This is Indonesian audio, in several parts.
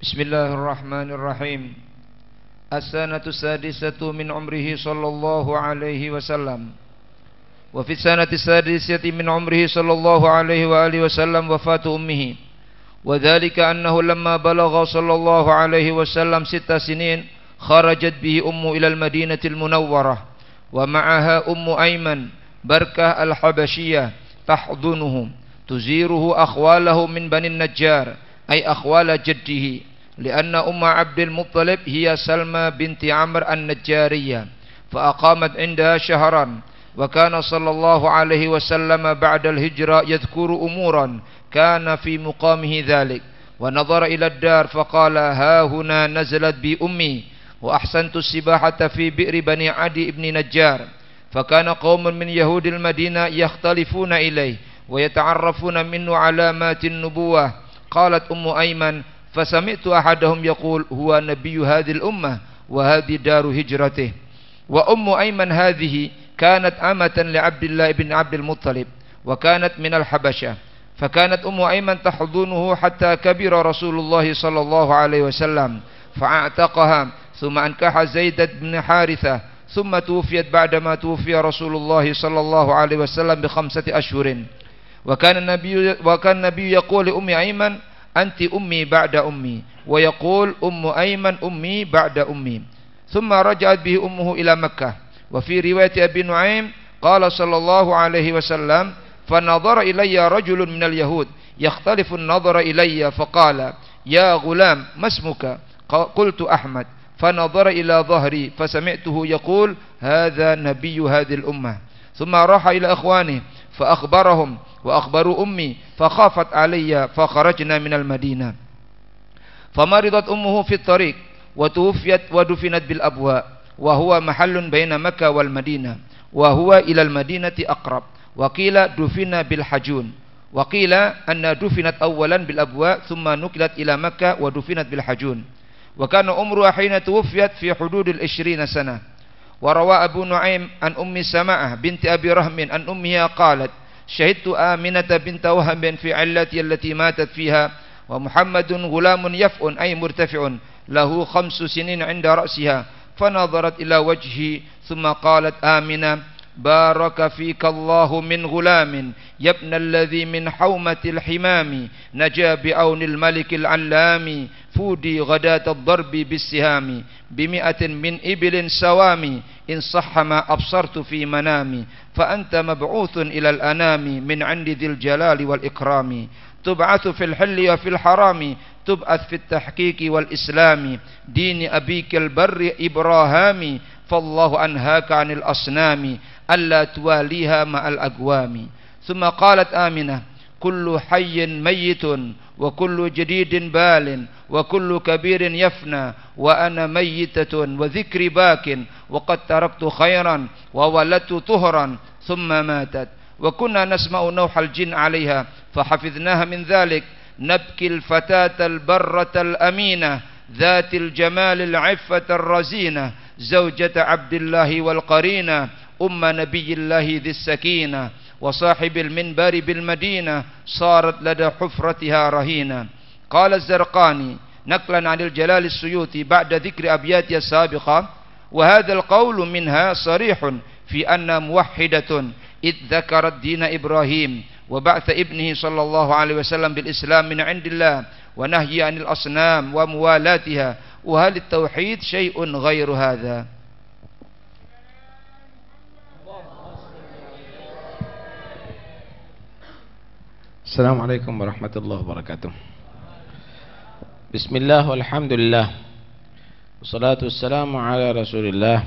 بسم الله الرحمن الرحيم السنة السادسة من عمره صلى الله عليه وسلم وفي السنة السادسة من عمره صلى الله عليه وآله وسلم وفاة أمه وذلك أنه لما بلغ صلى الله عليه وسلم ست سنين خرجت به أمه إلى المدينة المنورة ومعها أم أيمن بركة الحبشية تحضنه تزيره أخواله من بني النجار أي أخوال جده لأن أم عبد المطلب هي سلمى بنت عمرو النجارية فأقامت عندها شهرا وكان صلى الله عليه وسلم بعد الهجرة يذكر أمورا كان في مقامه ذلك ونظر إلى الدار فقال ها هنا نزلت بي أمي وأحسنت السباحة في بئر بني عدي بن نجار فكان قوم من يهود المدينة يختلفون إليه ويتعرفون منه علامات النبوة قالت أم أيمن فسمعت أحدهم يقول هو نبي هذه الأمة وهذه دار هجرته وأم أيمن هذه كانت أمة لعبد الله بن عبد المطلب وكانت من الحبشة فكانت أم أيمن تحضنه حتى كبر رسول الله صلى الله عليه وسلم فاعتقها ثم أنكح زيد بن حارثة ثم توفيت بعدما توفي رسول الله صلى الله عليه وسلم بخمسة أشهر وكان النبي, وكان النبي يقول لأم أيمن أنت أمي بعد أمي ويقول أم أيمن أمي بعد أمي ثم رجعت به أمه إلى مكة وفي رواية أبي نعيم قال صلى الله عليه وسلم فنظر إلي رجل من اليهود يختلف النظر إلي فقال يا غلام ما اسمك قلت أحمد فنظر إلى ظهري فسمعته يقول هذا نبي هذه الأمة ثم راح إلى أخوانه فأخبرهم وأخبروا أمي فخافت علي فخرجنا من المدينة فمرضت أمه في الطريق وتوفيت ودفنت بالأبواء وهو محل بين مكة والمدينة وهو إلى المدينة أقرب وقيل دفن بالحجون وقيل أن دفنت أولا بالأبواء ثم نقلت إلى مكة ودفنت بالحجون وكان عمرها حين توفيت في حدود العشرين سنة وروى أبو نعيم عن أم سماعة بنت أبي رهم أن أمها قالت شهدت آمنة بنت وهب في علتي التي ماتت فيها ومحمد غلام يفء أي مرتفع له خمس سنين عند رأسها فنظرت إلى وجهي ثم قالت آمنة بارك فيك الله من غلام يا ابن الذي من حومة الحمام نجا بأون الملك العلام فودي غداة الضرب بالسهام بمئة من إبل سوامي إن صح ما أبصرت في منامي فأنت مبعوث إلى الأنام من عند ذي الجلال والإكرام تبعث في الحل وفي الحرام تبعث في التحقيق والإسلام دين أبيك البر إبراهام فالله أنهاك عن الأصنام ألا تواليها مع الأقوام ثم قالت آمنة كل حي ميت وكل جديد بال وكل كبير يفنى وأنا ميتة وذكري باك وقد تركت خيرا وولدت طهرا ثم ماتت وكنا نسمع نوح الجن عليها فحفظناها من ذلك نبكي الفتاة البرة الأمينة ذات الجمال العفة الرزينة زوجة عبد الله والقرينة أم نبي الله ذي السكينة وصاحب المنبر بالمدينة صارت لدى حفرتها رهينة قال الزرقاني نقلا عن الجلال السيوطي بعد ذكر أبياتها السابقة وهذا القول منها صريح في أن موحدة إذ ذكرت دين إبراهيم وبعث ابنه صلى الله عليه وسلم بالإسلام من عند الله ونهي عن الأصنام وموالاتها وهل التوحيد شيء غير هذا؟ Assalamualaikum warahmatullahi wabarakatuh Bismillah walhamdulillah Wassalatu ala rasulillah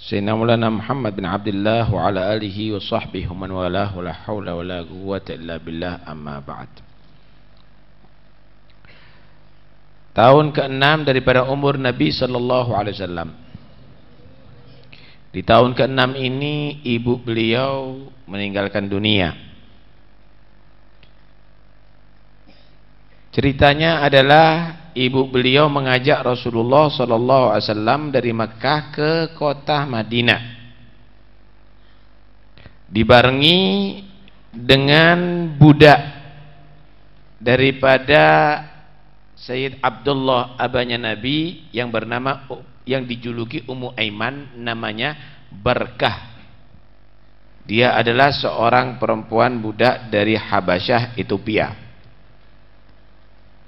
Sayyidina Muhammad bin Abdullah Wa ala alihi wa man walah Wa la illa billah amma ba'd Tahun ke-6 daripada umur Nabi sallallahu alaihi wasallam. Di tahun ke-6 ini ibu beliau meninggalkan dunia. Ceritanya adalah ibu beliau mengajak Rasulullah SAW dari Mekah ke kota Madinah. Dibarengi dengan budak daripada Sayyid Abdullah abahnya Nabi yang bernama yang dijuluki Ummu Aiman namanya Berkah Dia adalah seorang perempuan budak dari Habasyah, Ethiopia.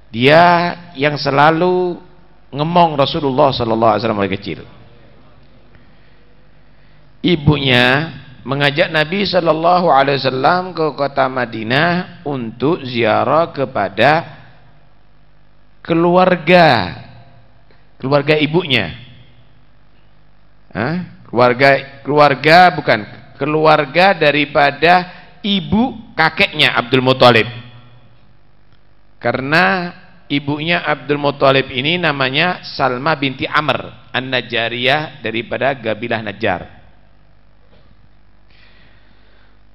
Dia yang selalu ngemong Rasulullah sallallahu alaihi wasallam kecil. Ibunya mengajak Nabi sallallahu alaihi wasallam ke kota Madinah untuk ziarah kepada keluarga keluarga ibunya. Hah? Keluarga keluarga bukan keluarga daripada ibu kakeknya Abdul Muthalib karena ibunya Abdul Muthalib ini namanya Salma binti Amr An-Najariyah daripada Gabilah Najjar.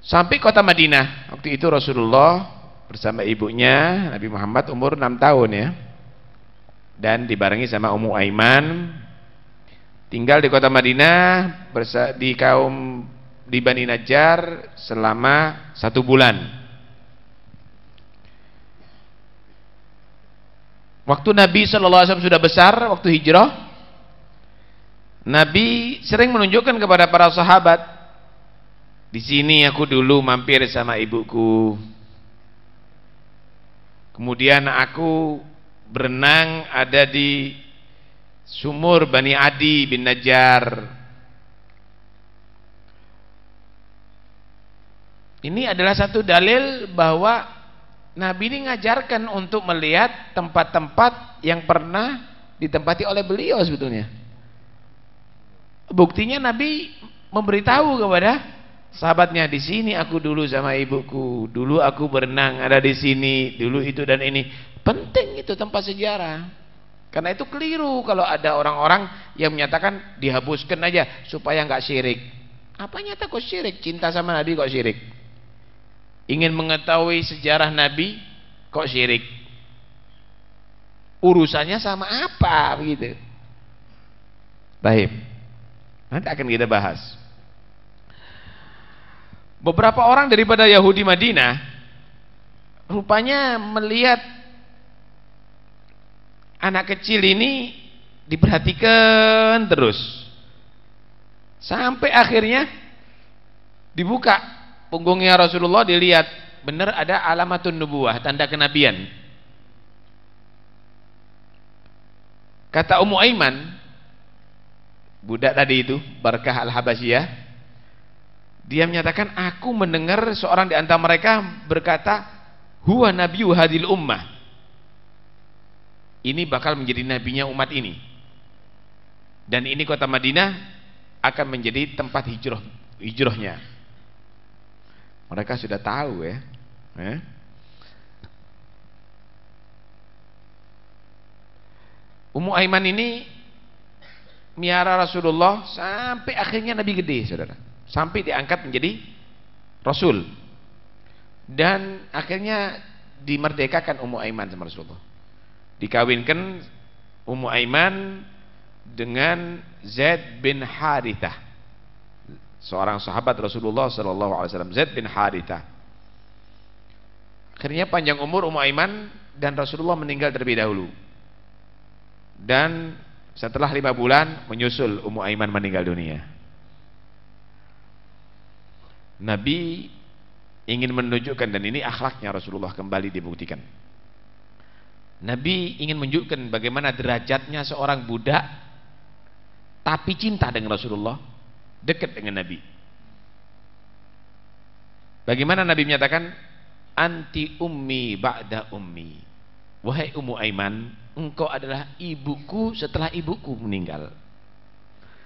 Sampai kota Madinah, waktu itu Rasulullah bersama ibunya Nabi Muhammad umur 6 tahun ya. Dan dibarengi sama Ummu Aiman tinggal di kota Madinah di kaum di Bani Najjar selama satu bulan. Waktu Nabi SAW sudah besar, waktu hijrah, Nabi sering menunjukkan kepada para sahabat, di sini aku dulu mampir sama ibuku. Kemudian aku berenang ada di sumur Bani Adi bin Najjar. Ini adalah satu dalil bahwa Nabi ini ngajarkan untuk melihat tempat-tempat yang pernah ditempati oleh beliau sebetulnya. Buktinya Nabi memberitahu kepada sahabatnya di sini aku dulu sama ibuku, dulu aku berenang ada di sini, dulu itu dan ini. Penting itu tempat sejarah. Karena itu keliru kalau ada orang-orang yang menyatakan dihapuskan aja supaya nggak syirik. Apa nyata kok syirik? Cinta sama Nabi kok syirik? ingin mengetahui sejarah Nabi kok syirik urusannya sama apa begitu baik nanti akan kita bahas beberapa orang daripada Yahudi Madinah rupanya melihat anak kecil ini diperhatikan terus sampai akhirnya dibuka punggungnya Rasulullah dilihat benar ada alamatun nubuah tanda kenabian kata Ummu Aiman budak tadi itu berkah Al-Habasyah dia menyatakan aku mendengar seorang di antara mereka berkata huwa nabiyu hadil ummah ini bakal menjadi nabinya umat ini dan ini kota Madinah akan menjadi tempat hijrah hijrahnya mereka sudah tahu ya. ya. Ummu Aiman ini miara Rasulullah sampai akhirnya Nabi gede, saudara. Sampai diangkat menjadi Rasul. Dan akhirnya dimerdekakan Ummu Aiman sama Rasulullah. Dikawinkan Ummu Aiman dengan Zaid bin Harithah seorang sahabat Rasulullah Shallallahu alaihi wasallam Zaid bin Haritha. Akhirnya panjang umur Ummu Aiman dan Rasulullah meninggal terlebih dahulu. Dan setelah lima bulan menyusul Ummu Aiman meninggal dunia. Nabi ingin menunjukkan dan ini akhlaknya Rasulullah kembali dibuktikan. Nabi ingin menunjukkan bagaimana derajatnya seorang budak tapi cinta dengan Rasulullah dekat dengan Nabi. Bagaimana Nabi menyatakan anti ummi ba'da ummi. Wahai Ummu Aiman, engkau adalah ibuku setelah ibuku meninggal.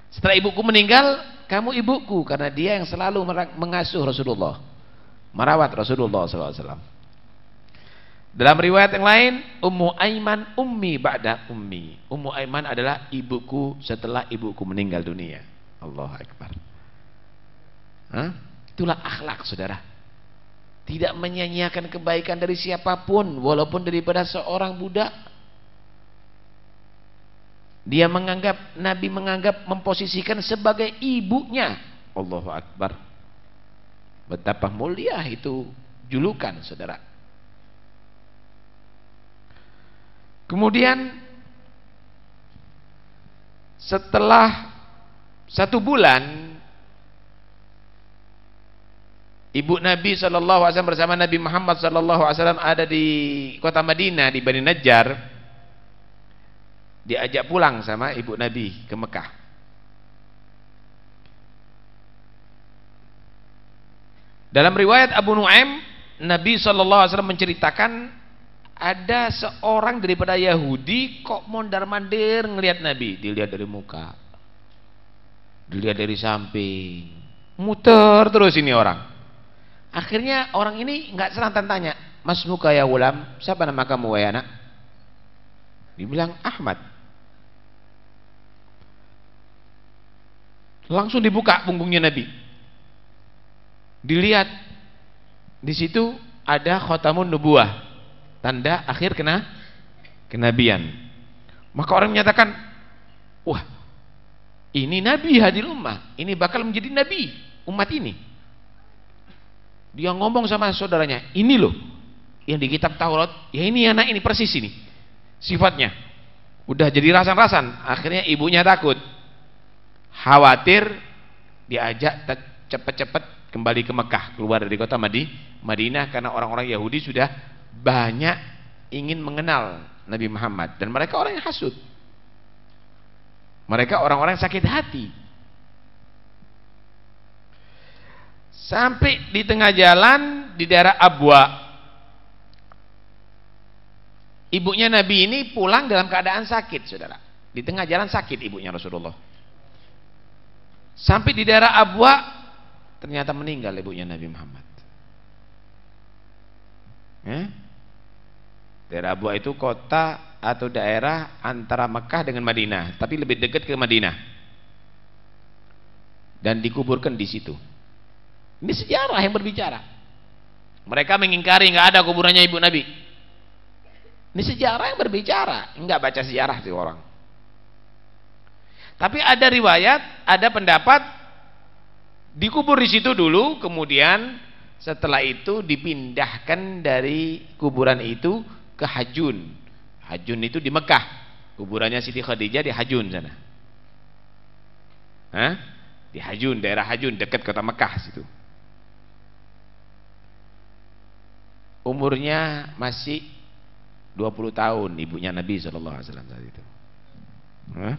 Setelah ibuku meninggal, kamu ibuku karena dia yang selalu mengasuh Rasulullah, merawat Rasulullah SAW. Dalam riwayat yang lain, Ummu Aiman ummi ba'da ummi. Ummu Aiman adalah ibuku setelah ibuku meninggal dunia. Allah Akbar Hah? itulah akhlak saudara tidak menyanyiakan kebaikan dari siapapun walaupun daripada seorang budak dia menganggap Nabi menganggap memposisikan sebagai ibunya Allah Akbar betapa mulia itu julukan saudara kemudian setelah satu bulan Ibu Nabi SAW bersama Nabi Muhammad SAW ada di kota Madinah di Bani Najjar diajak pulang sama Ibu Nabi ke Mekah dalam riwayat Abu Nu'aim Nabi SAW menceritakan ada seorang daripada Yahudi kok mondar mandir ngelihat Nabi dilihat dari muka dilihat dari samping muter terus ini orang akhirnya orang ini nggak serantan tanya mas muka ya ulam siapa nama kamu ya anak dibilang Ahmad langsung dibuka punggungnya Nabi dilihat di situ ada khotamun nubuah tanda akhir kena kenabian maka orang menyatakan wah ini nabi hadir umat Ini bakal menjadi nabi umat ini. Dia ngomong sama saudaranya, ini loh yang di kitab Taurat, ya ini anak ini persis ini sifatnya. Udah jadi rasan-rasan, akhirnya ibunya takut. Khawatir diajak cepat-cepat kembali ke Mekah, keluar dari kota Madi, Madinah karena orang-orang Yahudi sudah banyak ingin mengenal Nabi Muhammad dan mereka orang yang hasud mereka orang-orang sakit hati. Sampai di tengah jalan di daerah Abwa. Ibunya Nabi ini pulang dalam keadaan sakit, Saudara. Di tengah jalan sakit ibunya Rasulullah. Sampai di daerah Abwa ternyata meninggal ibunya Nabi Muhammad. Ya? Daerah Abwa itu kota atau daerah antara Mekah dengan Madinah, tapi lebih dekat ke Madinah. Dan dikuburkan di situ. Ini sejarah yang berbicara. Mereka mengingkari nggak ada kuburannya ibu Nabi. Ini sejarah yang berbicara, nggak baca sejarah sih orang. Tapi ada riwayat, ada pendapat dikubur di situ dulu, kemudian setelah itu dipindahkan dari kuburan itu ke Hajun. Hajun itu di Mekah. Kuburannya Siti Khadijah di Hajun sana. Hah? Di Hajun, daerah Hajun dekat kota Mekah situ. Umurnya masih 20 tahun ibunya Nabi sallallahu alaihi wasallam saat itu. Hah?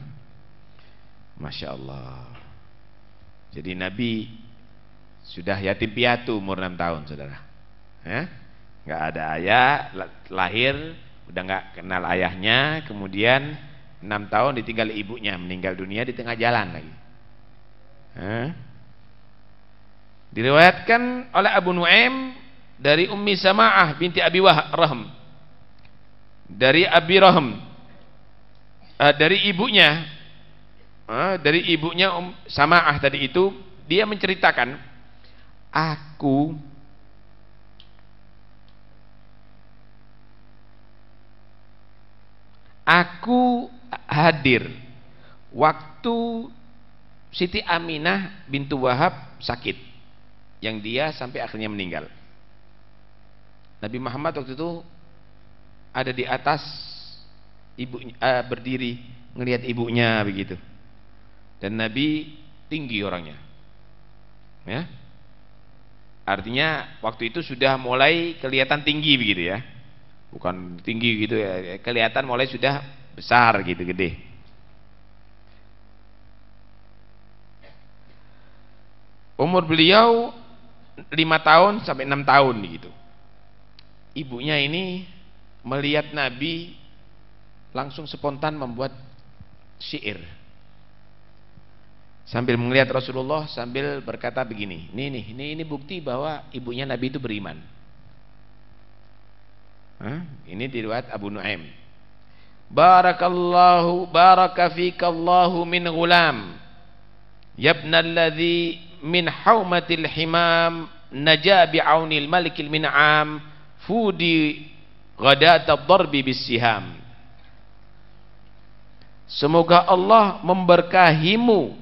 Masya Allah. Jadi Nabi sudah yatim piatu umur 6 tahun, saudara. Hah? nggak ada ayah lahir udah nggak kenal ayahnya kemudian enam tahun ditinggal ibunya meninggal dunia di tengah jalan lagi Hah? diriwayatkan oleh Abu Nuaim dari Ummi Sama'ah binti Abi Wah Rahm dari Abi Rahm uh, dari ibunya uh, dari ibunya um, Sama'ah tadi itu dia menceritakan aku Aku hadir waktu Siti Aminah bintu Wahab sakit yang dia sampai akhirnya meninggal. Nabi Muhammad waktu itu ada di atas ibu uh, berdiri ngelihat ibunya begitu. Dan Nabi tinggi orangnya. Ya. Artinya waktu itu sudah mulai kelihatan tinggi begitu ya bukan tinggi gitu ya kelihatan mulai sudah besar gitu gede umur beliau lima tahun sampai enam tahun gitu ibunya ini melihat Nabi langsung spontan membuat syair sambil melihat Rasulullah sambil berkata begini ini nih ini ini bukti bahwa ibunya Nabi itu beriman ini diriwayat Abu Nuaim. Barakallahu baraka Allah min gulam. Ya alladhi min haumatil himam naja bi'aunil malikil min'am fudi ghadata darbi bisiham. Semoga Allah memberkahimu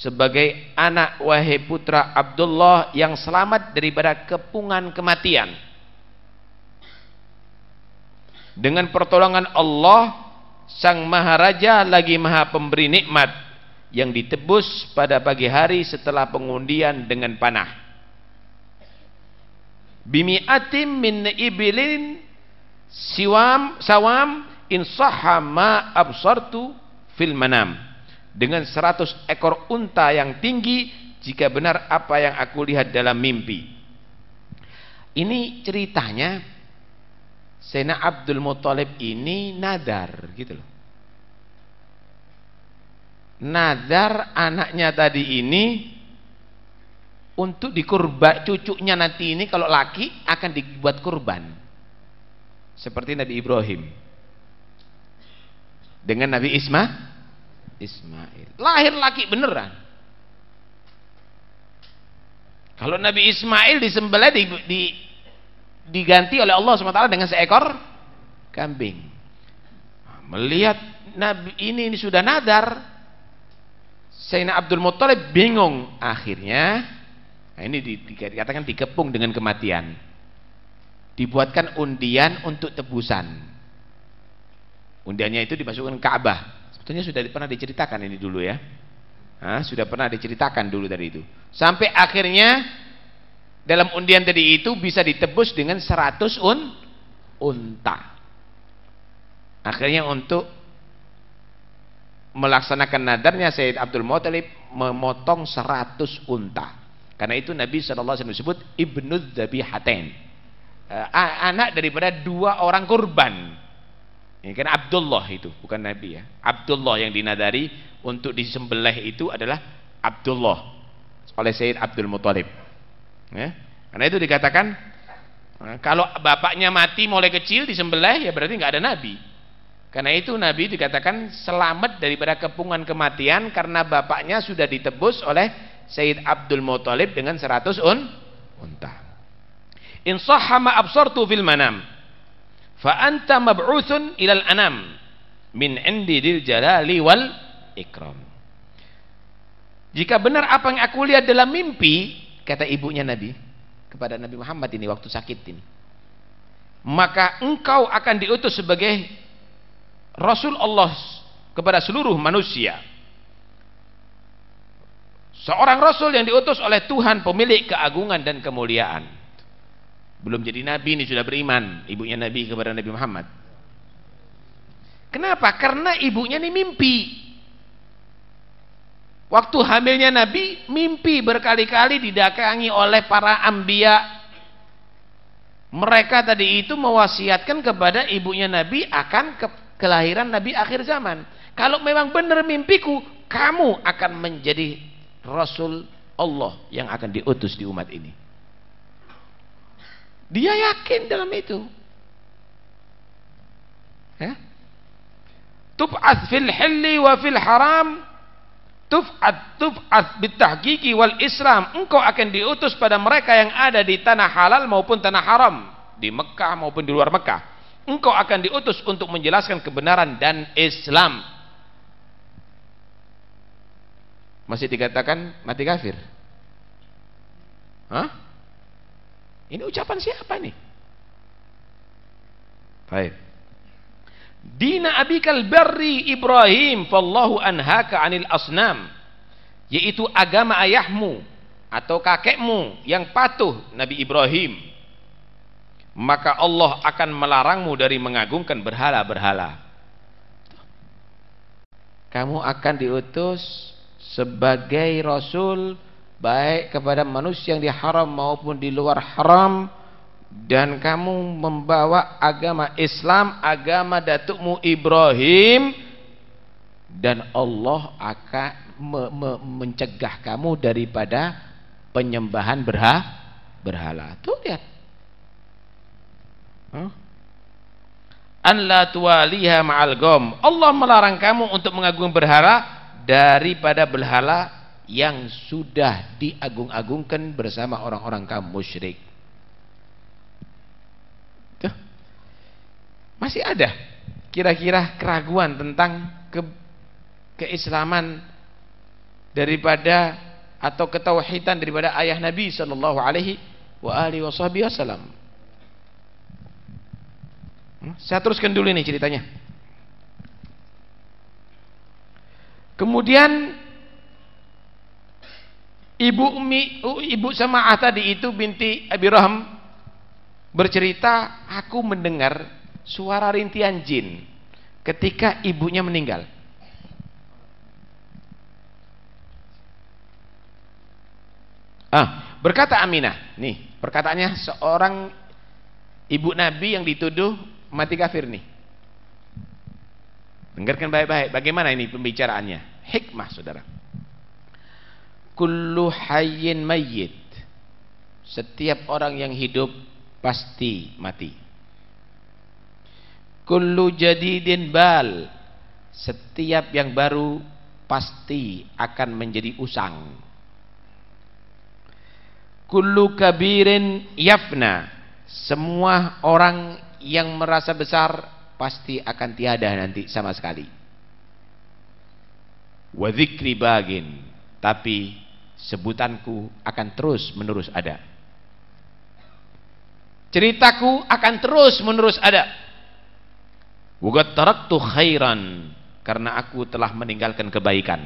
sebagai anak wahai putra Abdullah yang selamat daripada kepungan kematian dengan pertolongan Allah sang maharaja lagi maha pemberi nikmat yang ditebus pada pagi hari setelah pengundian dengan panah bimi'atim min ibilin siwam sawam in sahama absartu fil manam dengan seratus ekor unta yang tinggi jika benar apa yang aku lihat dalam mimpi ini ceritanya Sena Abdul Muthalib ini nadar gitu loh. Nadar anaknya tadi ini untuk dikurba cucunya nanti ini kalau laki akan dibuat kurban. Seperti Nabi Ibrahim. Dengan Nabi Isma Ismail. Lahir laki beneran. Kalau Nabi Ismail disembelih di, di diganti oleh Allah SWT dengan seekor kambing melihat Nabi ini, ini sudah nadar Sayyidina Abdul Muttalib bingung akhirnya nah ini dikatakan dikepung dengan kematian dibuatkan undian untuk tebusan undiannya itu dimasukkan Ka'bah sebetulnya sudah pernah diceritakan ini dulu ya Hah, sudah pernah diceritakan dulu dari itu sampai akhirnya dalam undian tadi itu bisa ditebus dengan 100 un unta. Akhirnya untuk melaksanakan nadarnya Said Abdul Muthalib memotong 100 unta. Karena itu Nabi SAW disebut Ibnu Haten eh, anak daripada dua orang kurban. Ini ya, kan Abdullah itu, bukan Nabi ya. Abdullah yang dinadari untuk disembelih itu adalah Abdullah oleh Said Abdul Muthalib Ya. Karena itu dikatakan nah, kalau bapaknya mati mulai kecil di disembelih ya berarti nggak ada nabi. Karena itu nabi dikatakan selamat daripada kepungan kematian karena bapaknya sudah ditebus oleh Sayyid Abdul Muthalib dengan 100 un unta. In sahha ma absartu fil manam fa anta mab'utsun ilal anam min indi dil jalali wal ikram. Jika benar apa yang aku lihat dalam mimpi, kata ibunya Nabi kepada Nabi Muhammad ini waktu sakit ini maka engkau akan diutus sebagai Rasul Allah kepada seluruh manusia seorang Rasul yang diutus oleh Tuhan pemilik keagungan dan kemuliaan belum jadi Nabi ini sudah beriman ibunya Nabi kepada Nabi Muhammad kenapa? karena ibunya ini mimpi Waktu hamilnya Nabi mimpi berkali-kali didakangi oleh para ambia. Mereka tadi itu mewasiatkan kepada ibunya Nabi akan ke kelahiran Nabi akhir zaman. Kalau memang benar mimpiku, kamu akan menjadi Rasul Allah yang akan diutus di umat ini. Dia yakin dalam itu. Ya? fil hilli wa fil haram tuf'at tuf'at bitahqiqi wal islam engkau akan diutus pada mereka yang ada di tanah halal maupun tanah haram di Mekah maupun di luar Mekah engkau akan diutus untuk menjelaskan kebenaran dan Islam masih dikatakan mati kafir Hah? ini ucapan siapa nih baik dina abikal barri Ibrahim fallahu anhaka anil asnam yaitu agama ayahmu atau kakekmu yang patuh Nabi Ibrahim maka Allah akan melarangmu dari mengagungkan berhala-berhala kamu akan diutus sebagai rasul baik kepada manusia yang diharam maupun di luar haram dan kamu membawa agama Islam, agama datukmu Ibrahim dan Allah akan me me mencegah kamu daripada penyembahan berha berhala. Tuh lihat. An la tuwaliha ma'al gom. Allah melarang kamu untuk mengagung berhala daripada berhala yang sudah diagung-agungkan bersama orang-orang kamu musyrik. Masih ada kira-kira keraguan tentang ke, keislaman daripada atau ketauhidan daripada ayah Nabi sallallahu alaihi wasallam. Hmm, saya teruskan dulu ini ceritanya. Kemudian ibu Umi, ibu Sama'ah tadi itu binti Abi Rahm bercerita, aku mendengar suara rintian jin ketika ibunya meninggal. Ah, berkata Aminah, nih perkataannya seorang ibu Nabi yang dituduh mati kafir nih. Dengarkan baik-baik, bagaimana ini pembicaraannya? Hikmah saudara. Kullu hayyin mayyit. Setiap orang yang hidup pasti mati kullu jadidin bal setiap yang baru pasti akan menjadi usang kullu kabirin yafna semua orang yang merasa besar pasti akan tiada nanti sama sekali wa dzikri bagin tapi sebutanku akan terus menerus ada ceritaku akan terus menerus ada Wugat taraktu khairan karena aku telah meninggalkan kebaikan.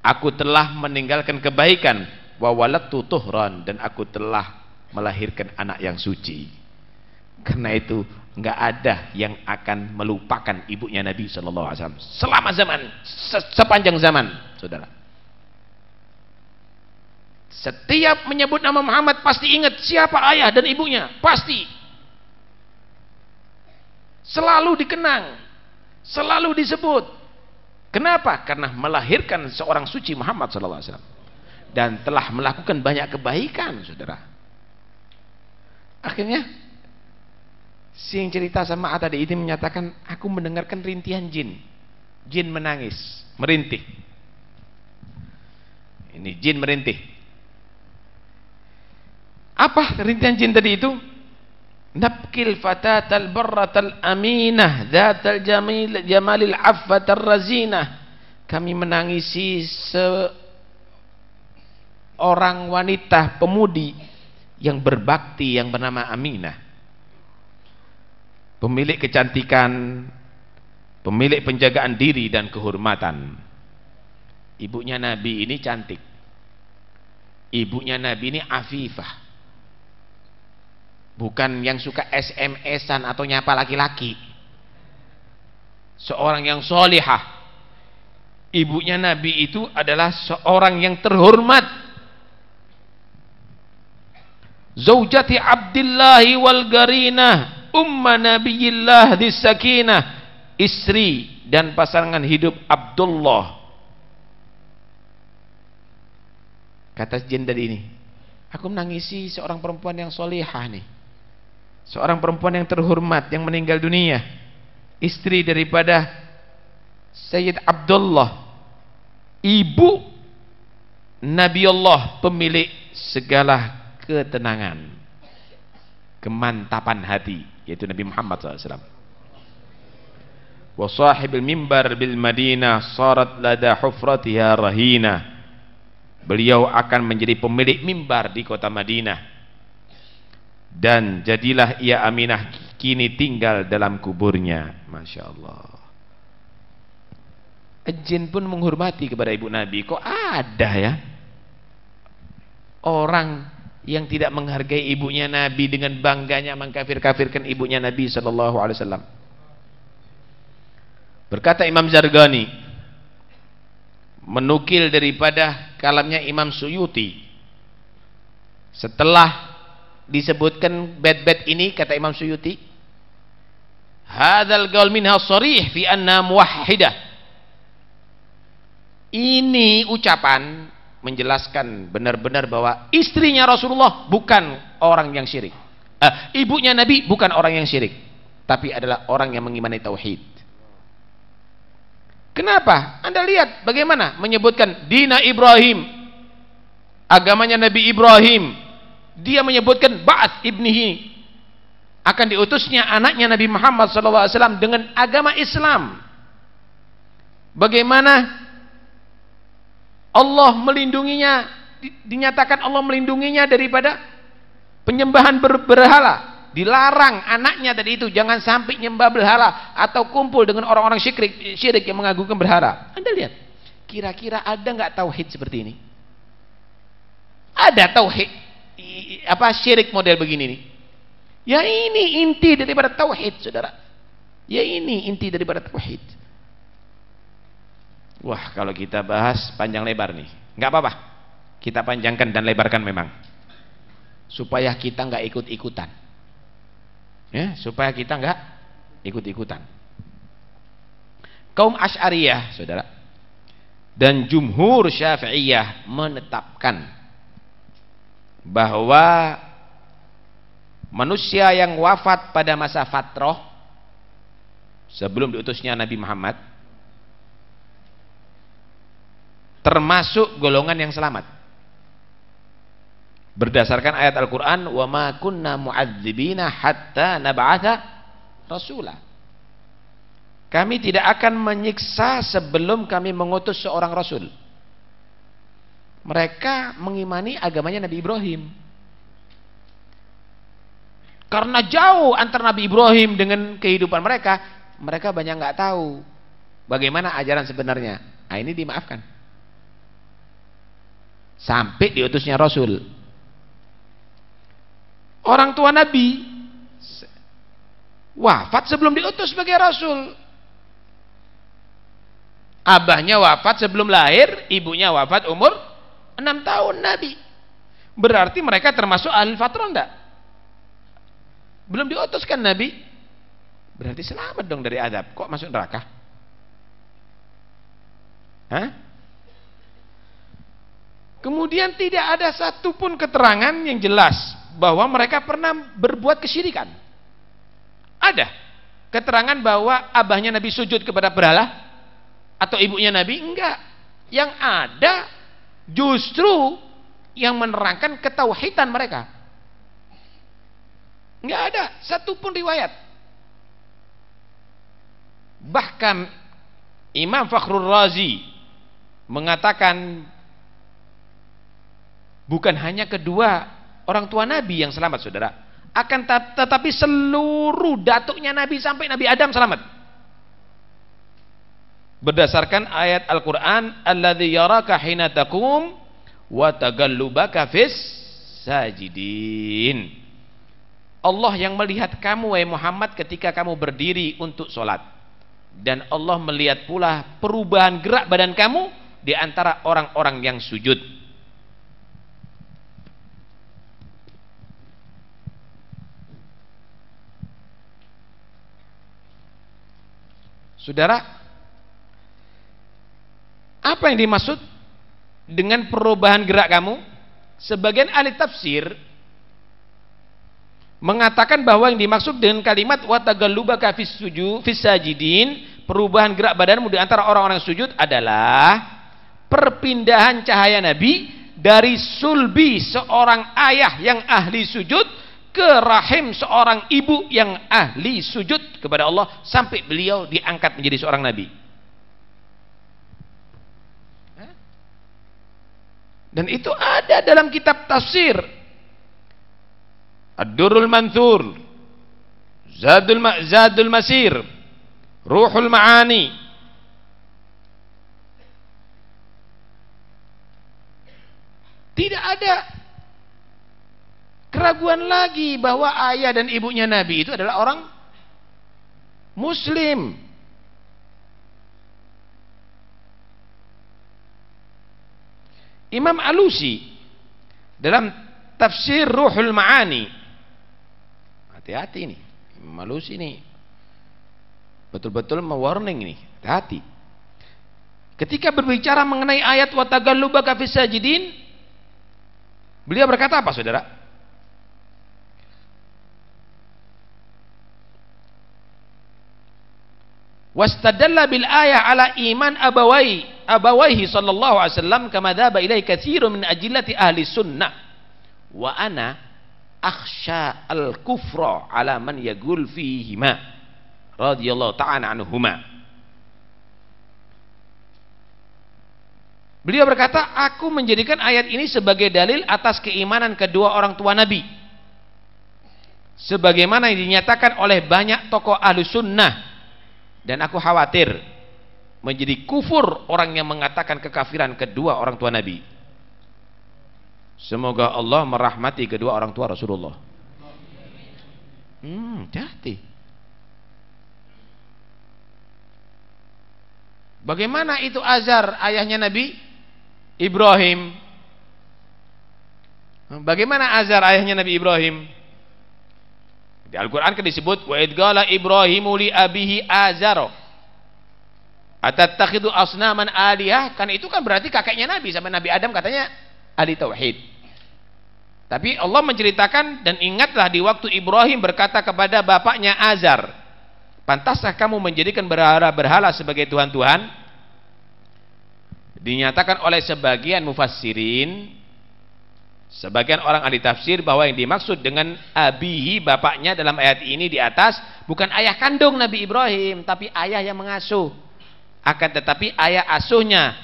Aku telah meninggalkan kebaikan wa waladtu tuhran dan aku telah melahirkan anak yang suci. Karena itu enggak ada yang akan melupakan ibunya Nabi Shallallahu Alaihi Wasallam selama zaman se sepanjang zaman, saudara. Setiap menyebut nama Muhammad pasti ingat siapa ayah dan ibunya, pasti selalu dikenang, selalu disebut. Kenapa? Karena melahirkan seorang suci Muhammad SAW dan telah melakukan banyak kebaikan, Saudara. Akhirnya si yang cerita sama A tadi ini menyatakan aku mendengarkan rintihan jin. Jin menangis, merintih. Ini jin merintih. Apa rintihan jin tadi itu? nabkil fatatal al aminah al jamil jamalil al razina kami menangisi seorang wanita pemudi yang berbakti yang bernama Aminah pemilik kecantikan pemilik penjagaan diri dan kehormatan ibunya Nabi ini cantik ibunya Nabi ini Afifah bukan yang suka SMS-an atau nyapa laki-laki seorang yang solihah ibunya Nabi itu adalah seorang yang terhormat Zaujati Abdillahi wal Garinah Umma Nabiillah di Sakinah istri dan pasangan hidup Abdullah kata jin tadi ini aku menangisi seorang perempuan yang solihah nih seorang perempuan yang terhormat yang meninggal dunia istri daripada Sayyid Abdullah ibu Nabi Allah pemilik segala ketenangan kemantapan hati yaitu Nabi Muhammad SAW wa sahibil mimbar bil Madinah sarat lada hufratiha rahina beliau akan menjadi pemilik mimbar di kota Madinah dan jadilah ia aminah kini tinggal dalam kuburnya Masya Allah jin pun menghormati kepada ibu Nabi kok ada ya orang yang tidak menghargai ibunya Nabi dengan bangganya mengkafir-kafirkan ibunya Nabi Shallallahu Alaihi Wasallam berkata Imam Zargani menukil daripada kalamnya Imam Suyuti setelah disebutkan bed-bed ini kata Imam Suyuti hadal gaul minha sarih fi anna muwahhidah ini ucapan menjelaskan benar-benar bahwa istrinya Rasulullah bukan orang yang syirik eh, ibunya Nabi bukan orang yang syirik tapi adalah orang yang mengimani tauhid kenapa? anda lihat bagaimana menyebutkan dina Ibrahim agamanya Nabi Ibrahim dia menyebutkan Ba'at ibnihi akan diutusnya anaknya Nabi Muhammad SAW dengan agama Islam bagaimana Allah melindunginya dinyatakan Allah melindunginya daripada penyembahan berhala dilarang anaknya tadi itu jangan sampai nyembah berhala atau kumpul dengan orang-orang syirik syirik yang mengagungkan berhala anda lihat kira-kira ada nggak tauhid seperti ini ada tauhid apa syirik model begini nih. Ya ini inti daripada tauhid, Saudara. Ya ini inti daripada tauhid. Wah, kalau kita bahas panjang lebar nih. Enggak apa-apa. Kita panjangkan dan lebarkan memang. Supaya kita enggak ikut-ikutan. Ya, supaya kita enggak ikut-ikutan. Kaum Asy'ariyah, Saudara, dan jumhur Syafi'iyah menetapkan bahwa manusia yang wafat pada masa fatroh sebelum diutusnya Nabi Muhammad termasuk golongan yang selamat berdasarkan ayat Al-Qur'an wa ma kunna mu'adzibina hatta nab'atha rasulah kami tidak akan menyiksa sebelum kami mengutus seorang rasul mereka mengimani agamanya Nabi Ibrahim. Karena jauh antara Nabi Ibrahim dengan kehidupan mereka, mereka banyak nggak tahu bagaimana ajaran sebenarnya. Nah, ini dimaafkan. Sampai diutusnya Rasul. Orang tua Nabi wafat sebelum diutus sebagai Rasul. Abahnya wafat sebelum lahir, ibunya wafat umur enam tahun Nabi berarti mereka termasuk ahli fatrah enggak belum diutuskan Nabi berarti selamat dong dari adab kok masuk neraka Hah? kemudian tidak ada satupun keterangan yang jelas bahwa mereka pernah berbuat kesyirikan ada keterangan bahwa abahnya Nabi sujud kepada berhala atau ibunya Nabi enggak yang ada justru yang menerangkan ketauhidan mereka. Nggak ada satu pun riwayat. Bahkan Imam Fakhrul Razi mengatakan bukan hanya kedua orang tua Nabi yang selamat saudara. Akan tetapi seluruh datuknya Nabi sampai Nabi Adam selamat berdasarkan ayat Al-Qur'an Alladhi yaraka hina takum wa tagallubaka fis sajidin. Allah yang melihat kamu wahai Muhammad ketika kamu berdiri untuk sholat dan Allah melihat pula perubahan gerak badan kamu di antara orang-orang yang sujud. Saudara, apa yang dimaksud dengan perubahan gerak kamu? Sebagian ahli tafsir mengatakan bahwa yang dimaksud dengan kalimat watagalubaka fis suju fis sajidin, perubahan gerak badanmu di antara orang-orang sujud adalah perpindahan cahaya Nabi dari sulbi seorang ayah yang ahli sujud ke rahim seorang ibu yang ahli sujud kepada Allah sampai beliau diangkat menjadi seorang nabi. Dan itu ada dalam kitab tafsir. Ad-Durrul Zadul, Ma Zadul Masir, Ruhul Maani. Tidak ada keraguan lagi bahwa ayah dan ibunya Nabi itu adalah orang muslim. Imam Alusi dalam tafsir Ruhul Maani hati-hati nih, Imam Alusi nih, betul-betul mewarning ini hati-hati ketika berbicara mengenai ayat watagallubaka fis beliau berkata apa saudara wastadalla bil ayah ala iman abawai abawaihi sallallahu alaihi wasallam kama dhaba ilai katsirun min ajillati ahli sunnah wa ana akhsha al kufra ala man yagul fihi ma radhiyallahu ta'ala anhuma Beliau berkata, aku menjadikan ayat ini sebagai dalil atas keimanan kedua orang tua Nabi. Sebagaimana yang dinyatakan oleh banyak tokoh ahlu sunnah dan aku khawatir menjadi kufur orang yang mengatakan kekafiran kedua orang tua Nabi. Semoga Allah merahmati kedua orang tua Rasulullah. Hmm, hati. Bagaimana itu Azar ayahnya Nabi Ibrahim? Bagaimana Azar ayahnya Nabi Ibrahim? Di Al-Quran kan disebut wa idgala Ibrahimu li abihi azaro. Atattakhidu asnaman aliyah? Kan itu kan berarti kakeknya Nabi zaman Nabi Adam katanya ahli tauhid. Tapi Allah menceritakan dan ingatlah di waktu Ibrahim berkata kepada bapaknya Azar, "Pantaskah kamu menjadikan berhala-berhala sebagai tuhan-tuhan?" Dinyatakan oleh sebagian mufassirin Sebagian orang ahli tafsir bahwa yang dimaksud dengan abihi bapaknya dalam ayat ini di atas bukan ayah kandung Nabi Ibrahim tapi ayah yang mengasuh. Akan tetapi ayah asuhnya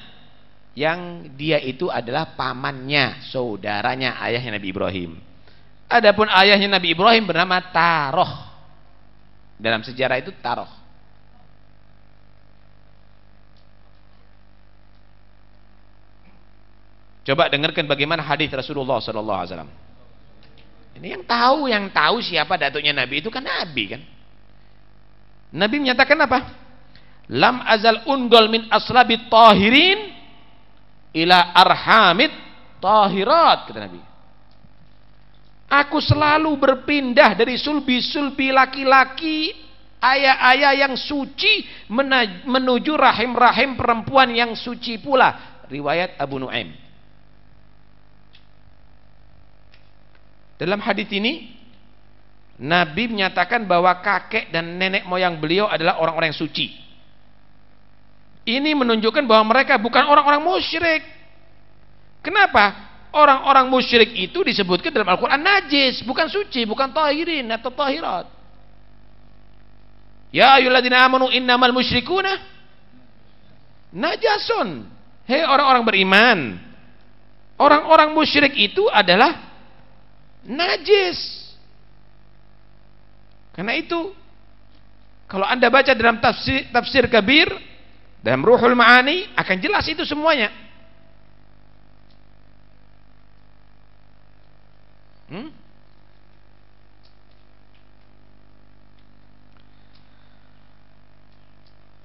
yang dia itu adalah pamannya, saudaranya ayahnya Nabi Ibrahim. Adapun ayahnya Nabi Ibrahim bernama Taroh. Dalam sejarah itu Taroh. Coba dengarkan bagaimana hadis Rasulullah saw. Ini yang tahu, yang tahu siapa datuknya Nabi itu kan Nabi kan. Nabi menyatakan apa? Lam azal ungol min asrabi tahirin ila arhamit tahirat kata Nabi. Aku selalu berpindah dari sulbi-sulbi laki-laki ayah-ayah yang suci menuju rahim-rahim perempuan yang suci pula. Riwayat Abu Nuaim. Dalam hadis ini Nabi menyatakan bahwa kakek dan nenek moyang beliau adalah orang-orang suci. Ini menunjukkan bahwa mereka bukan orang-orang musyrik. Kenapa? Orang-orang musyrik itu disebutkan dalam Al-Quran najis, bukan suci, bukan tahirin atau tahirat. Ya ayyuhalladzina amanu innamal musyrikuna najasun. Hei orang-orang beriman. Orang-orang musyrik itu adalah najis. Karena itu kalau Anda baca dalam tafsir, tafsir kabir dalam Ruhul Maani akan jelas itu semuanya. Hmm?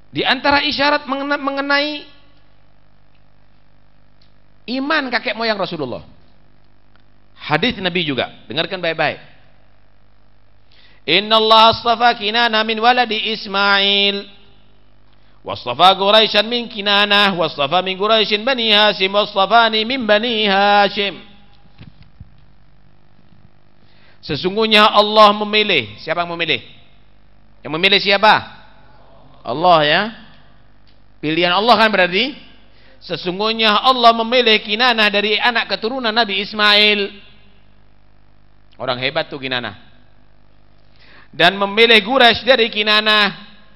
Di antara isyarat mengenai iman kakek moyang Rasulullah Hadis Nabi juga. Dengarkan baik-baik. Inna Allah astafa Kinana min waladi Ismail. واصطفى قريشا من كنانة واصطفى من قريش بني هاشم واصطفاني min bani Hashim. Sesungguhnya Allah memilih. Siapa yang memilih? Yang memilih siapa? Allah ya. Pilihan Allah kan berarti. Sesungguhnya Allah memilih Kinanah dari anak keturunan Nabi Ismail. Orang hebat tuh Kinana, Dan memilih Gures dari Kinana,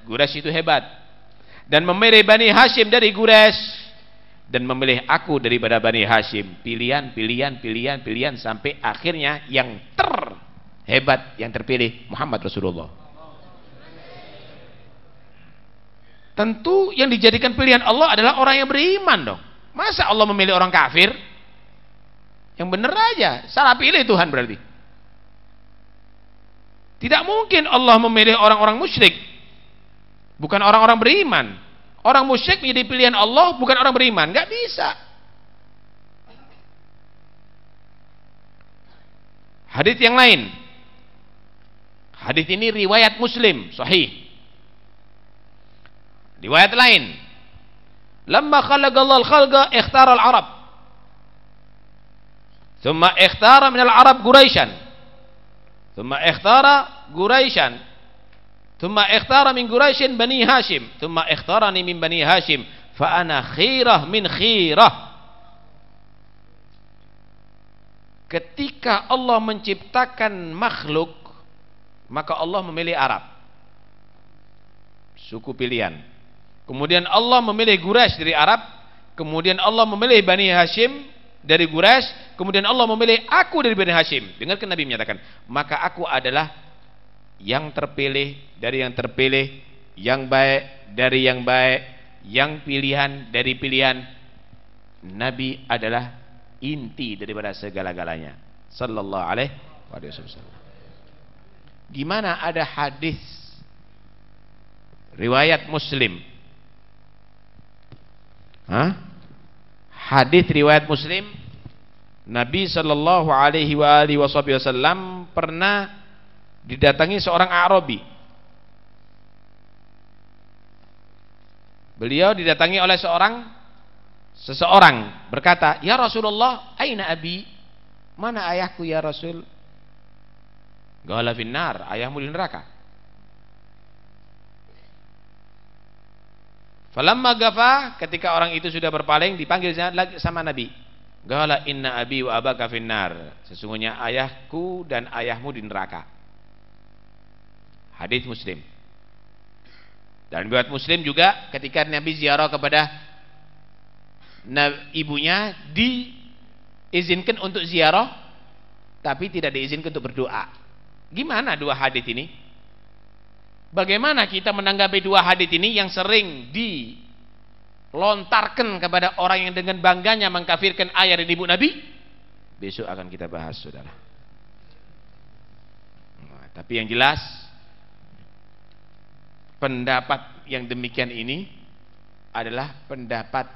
Gures itu hebat. Dan memilih Bani Hashim dari Gures. Dan memilih aku daripada Bani Hashim. Pilihan, pilihan, pilihan, pilihan. Sampai akhirnya yang terhebat, yang terpilih Muhammad Rasulullah. Tentu yang dijadikan pilihan Allah adalah orang yang beriman dong. Masa Allah memilih orang kafir? Yang benar aja, salah pilih Tuhan berarti. Tidak mungkin Allah memilih orang-orang musyrik. Bukan orang-orang beriman. Orang musyrik menjadi pilihan Allah bukan orang beriman. Gak bisa. Hadis yang lain. Hadis ini riwayat Muslim, sahih. Riwayat lain. Lama khalaqa Allah khalqa ikhtara al-Arab. Thumma ikhtara min al-Arab Quraisyan. Thumma ikhtara Quraisyan. Thumma ikhtara min Quraisyin Bani Hashim. Thumma ikhtarani min Bani Hashim. Fa ana khirah min khirah. Ketika Allah menciptakan makhluk, maka Allah memilih Arab. Suku pilihan. Kemudian Allah memilih Quraisy dari Arab, kemudian Allah memilih Bani Hashim dari Gures, kemudian Allah memilih aku dari Bani Hashim. Dengarkan Nabi menyatakan, maka aku adalah yang terpilih dari yang terpilih, yang baik dari yang baik, yang pilihan dari pilihan. Nabi adalah inti daripada segala-galanya. Sallallahu alaihi wasallam. Di mana ada hadis riwayat Muslim? Hah? Hadis riwayat Muslim Nabi Shallallahu Alaihi Wasallam pernah didatangi seorang Arabi. Beliau didatangi oleh seorang seseorang berkata, "Ya Rasulullah, aina abi? Mana ayahku ya Rasul?" Ghala finnar, ayahmu di neraka. Falamma gafa ketika orang itu sudah berpaling dipanggil sama Nabi. Gala inna abi wa abaka finnar. Sesungguhnya ayahku dan ayahmu di neraka. Hadis Muslim. Dan buat Muslim juga ketika Nabi ziarah kepada ibunya diizinkan untuk ziarah tapi tidak diizinkan untuk berdoa. Gimana dua hadis ini? Bagaimana kita menanggapi dua hadis ini yang sering dilontarkan kepada orang yang dengan bangganya mengkafirkan ayat dan ibu Nabi? Besok akan kita bahas, saudara. Nah, tapi yang jelas, pendapat yang demikian ini adalah pendapat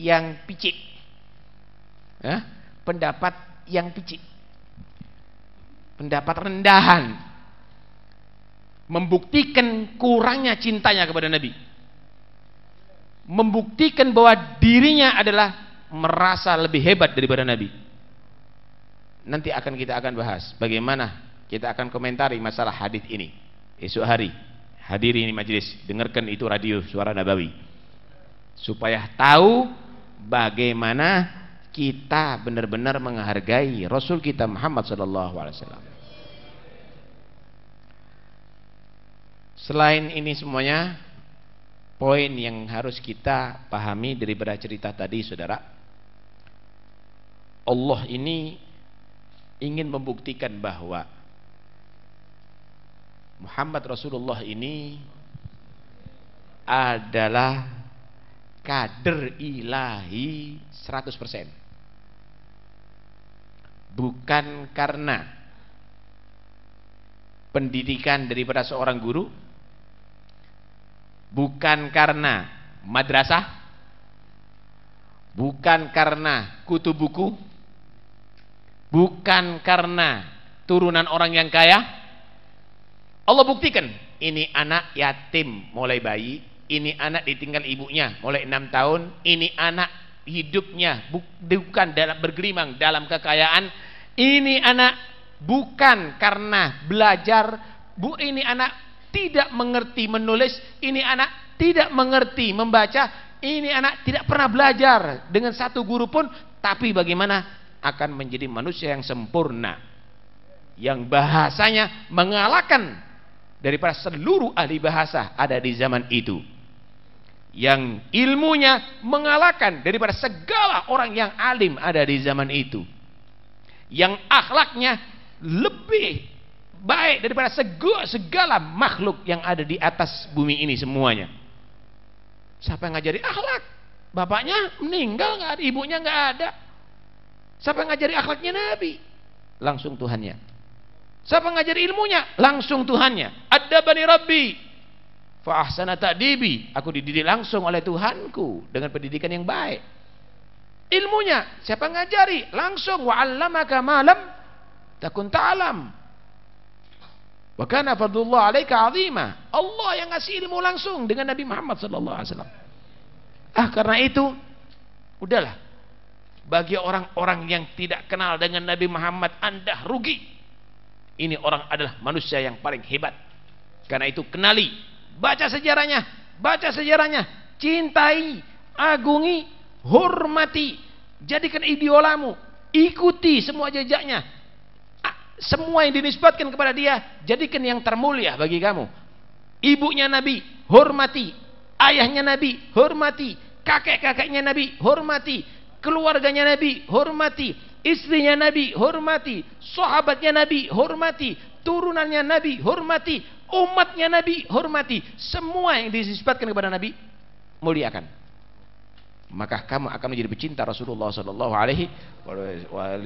yang picik. Ya? Pendapat yang picik. Pendapat rendahan membuktikan kurangnya cintanya kepada Nabi. Membuktikan bahwa dirinya adalah merasa lebih hebat daripada Nabi. Nanti akan kita akan bahas bagaimana kita akan komentari masalah hadis ini esok hari. hadirin ini majelis, dengarkan itu radio suara Nabawi. Supaya tahu bagaimana kita benar-benar menghargai Rasul kita Muhammad sallallahu alaihi wasallam. Selain ini semuanya poin yang harus kita pahami dari cerita tadi Saudara. Allah ini ingin membuktikan bahwa Muhammad Rasulullah ini adalah kader ilahi 100%. Bukan karena pendidikan daripada seorang guru, bukan karena madrasah, bukan karena kutu buku, bukan karena turunan orang yang kaya. Allah buktikan, ini anak yatim mulai bayi, ini anak ditinggal ibunya mulai enam tahun, ini anak hidupnya bukan dalam bergerimang dalam kekayaan, ini anak bukan karena belajar, bu ini anak tidak mengerti menulis, ini anak tidak mengerti membaca, ini anak tidak pernah belajar dengan satu guru pun, tapi bagaimana akan menjadi manusia yang sempurna. Yang bahasanya mengalahkan daripada seluruh ahli bahasa ada di zaman itu. Yang ilmunya mengalahkan daripada segala orang yang alim ada di zaman itu. Yang akhlaknya lebih baik daripada segala makhluk yang ada di atas bumi ini semuanya. Siapa yang ngajari akhlak? Bapaknya meninggal nggak ada, ibunya nggak ada. Siapa yang ngajari akhlaknya Nabi? Langsung Tuhannya. Siapa yang ngajari ilmunya? Langsung Tuhannya. Ada bani Rabbi. Fa'ahsana ta'dibi. Aku dididik langsung oleh Tuhanku. Dengan pendidikan yang baik. Ilmunya. Siapa yang ngajari? Langsung. Wa'allamaka malam takun ta'alam Wa kana fadlullah 'alaika 'azima. Allah yang ngasih ilmu langsung dengan Nabi Muhammad sallallahu alaihi wasallam. Ah, karena itu udahlah. Bagi orang-orang yang tidak kenal dengan Nabi Muhammad, Anda rugi. Ini orang adalah manusia yang paling hebat. Karena itu kenali, baca sejarahnya, baca sejarahnya, cintai, agungi, hormati, jadikan idiolamu, ikuti semua jejaknya, semua yang dinisbatkan kepada dia jadikan yang termulia bagi kamu ibunya Nabi hormati ayahnya Nabi hormati kakek-kakeknya Nabi hormati keluarganya Nabi hormati istrinya Nabi hormati sahabatnya Nabi hormati turunannya Nabi hormati umatnya Nabi hormati semua yang disisipatkan kepada Nabi muliakan maka kamu akan menjadi pecinta Rasulullah sallallahu alaihi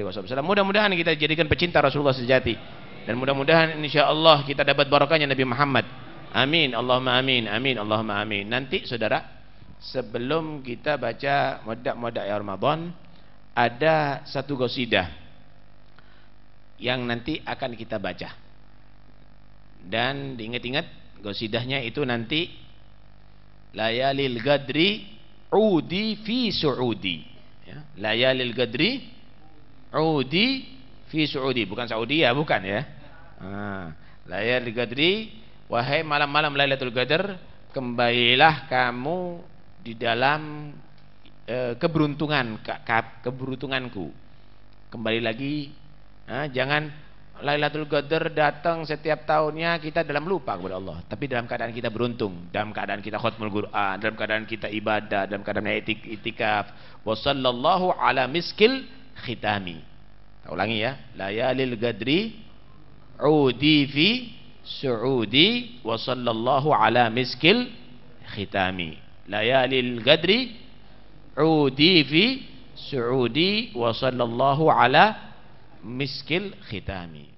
wasallam. Mudah-mudahan kita jadikan pecinta Rasulullah sejati dan mudah-mudahan insyaallah kita dapat barokahnya Nabi Muhammad. Amin. Allahumma amin. Amin. Allahumma amin. Nanti Saudara, sebelum kita baca modak-modak ya Ramadan, ada satu qasidah yang nanti akan kita baca. Dan diingat-ingat qasidahnya itu nanti Layalil Gadri Udi fi Suudi. Ya. Layalil Gadri Udi fi Suudi. Bukan Saudi ya, bukan ya. nah, Layalil Gadri wahai malam-malam Lailatul Qadar kembalilah kamu di dalam e, keberuntungan ke, ke, keberuntunganku. Kembali lagi, ah, jangan Lailatul Qadar datang setiap tahunnya kita dalam lupa kepada Allah tapi dalam keadaan kita beruntung dalam keadaan kita khutmul Quran dalam keadaan kita ibadah dalam keadaan etik itikaf Wassallallahu ala miskil khitami Kita ulangi ya Layalil Qadri udi fi suudi wa ala miskil khitami Layalil Qadri udi fi suudi ala مشکل ختامی